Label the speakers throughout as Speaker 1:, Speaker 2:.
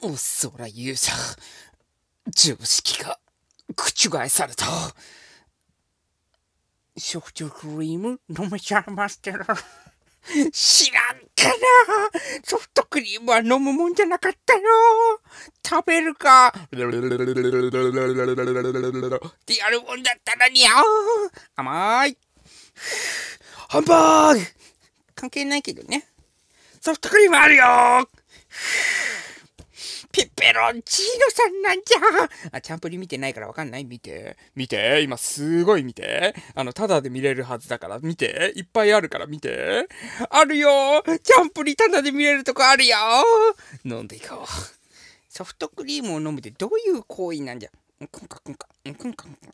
Speaker 1: おそら勇者、常識が覆された。ソフトクリーム飲めちゃいますけど。知らんかなソフトクリームは飲むもんじゃなかったよ食べるかってやるもんだったらにゃ甘いハンバーグ関係ないけどね。ソフトクリームあるよピッペロンチーノさんなんじゃあ、チャンプリ見てないからわかんない見て。見て。今すごい見て。あの、ただで見れるはずだから見て。いっぱいあるから見て。あるよチャンプリただで見れるとこあるよ飲んでいこう。ソフトクリームを飲むってどういう行為なんじゃん、くんかくんか。くんかくんか。い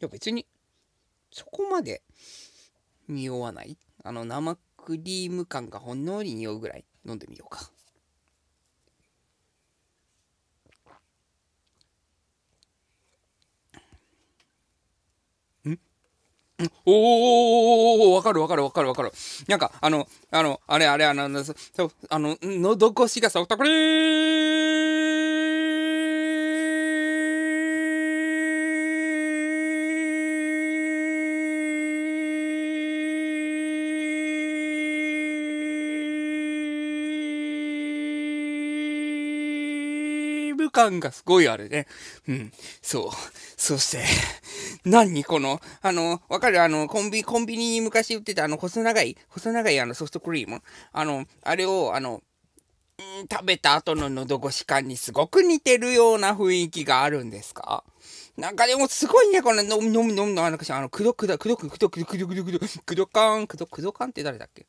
Speaker 1: や別に、そこまで匂わないあの生クリーム感がほんのり匂うぐらい飲んでみようか。おおわかるわかるわかるわかる。なんか、あの、あの、あれあれあの、その、あの、どこしがソフトクリーム感がすごいあれね。うん。そう。そして、何この、あの、わかるあの、コンビ、コンビニに昔売ってたあの、細長い、細長いあの、ソフトクリーム。あの、あれを、あの、食べた後の喉越し感にすごく似てるような雰囲気があるんですかなんかでもすごいね、この、のみのみのみの、あの、あの、くどくど、くどくどくどくどくどくどくどくどかん、くどくどかんって誰だっけ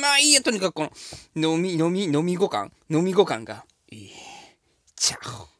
Speaker 1: まあいいや、とにかくこの、飲み、飲み、飲みご感、飲みご感が、いい。ちゃう。